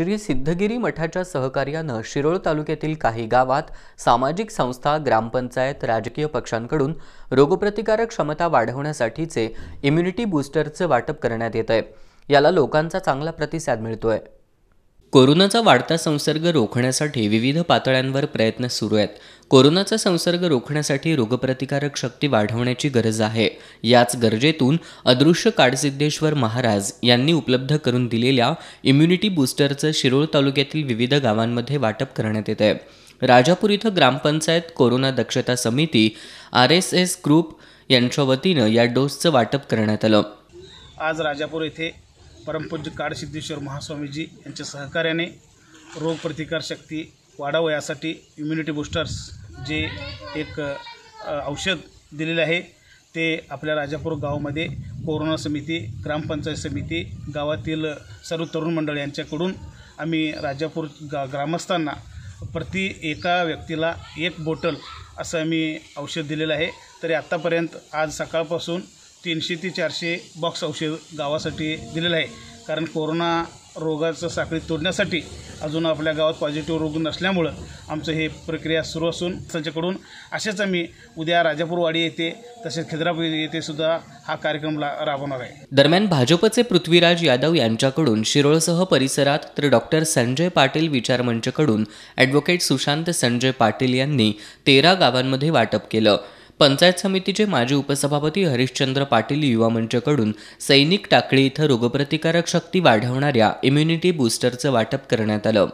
श्री सिद्धगिरी मठाच्या सहकार्यानं शिरोळ तालुक्यातील काही गावात सामाजिक संस्था ग्रामपंचायत राजकीय पक्षांकडून रोगप्रतिकारक क्षमता वाढवण्यासाठीचे इम्युनिटी बूस्टरचं वाटप करण्यात येत आहे याला लोकांचा चांगला प्रतिसाद मिळतोय कोरोनाचा वाढता संसर्ग रोखण्यासाठी विविध पातळ्यांवर प्रयत्न सुरू आहेत कोरोनाचा संसर्ग रोखण्यासाठी रोगप्रतिकारक शक्ती वाढवण्याची गरज आहे याच गरजेतून अदृश्य काडसिद्धेश्वर महाराज यांनी उपलब्ध करून दिलेल्या इम्युनिटी बूस्टरचं शिरोळ तालुक्यातील विविध गावांमध्ये वाटप करण्यात येत आहे राजापूर इथं ग्रामपंचायत कोरोना दक्षता समिती आर एस एस ग्रुप यांच्या वतीनं या डोसचं वाटप करण्यात आलं आज राजापूर येथे परमपूज्य काळसिद्धेश्वर महास्वामीजी यांच्या सहकार्याने रोगप्रतिकारशक्ती वाढावं यासाठी इम्युनिटी बूस्टर्स जे एक औषध दिलेलं आहे ते आपल्या राजापूर गावामध्ये कोरोना समिती ग्रामपंचायत समिती गावातील सर्व तरुण मंडळ यांच्याकडून आम्ही राजापूर गा ग्रामस्थांना प्रति एका व्यक्तीला एक बोटल असं आम्ही औषध दिलेलं आहे तरी आत्तापर्यंत आज सकाळपासून तीनशे ते चारशे बॉक्स औषध गावासाठी दिलेलं आहे कारण कोरोना रोगाचं साखळी तोडण्यासाठी अजून आपल्या गावात पॉझिटिव्ह रोग नसल्यामुळं आमचं हे प्रक्रिया सुरू असून त्यांच्याकडून असेच आम्ही उद्या राजापूरवाडी येते तसेच खिद्रापूर येथे सुद्धा हा कार्यक्रम राबवणार आहे दरम्यान भाजपचे पृथ्वीराज यादव यांच्याकडून शिरोळसह परिसरात तर डॉक्टर संजय पाटील विचार मंचकडून ॲडव्होकेट सुशांत संजय पाटील यांनी तेरा गावांमध्ये वाटप केलं पंचायत समितीचे माजी उपसभापती हरिश्चंद्र पाटील युवा मंचकडून सैनिक टाकळी इथं रोगप्रतिकारक शक्ती वाढवणाऱ्या इम्युनिटी बूस्टरचं वाटप करण्यात आलं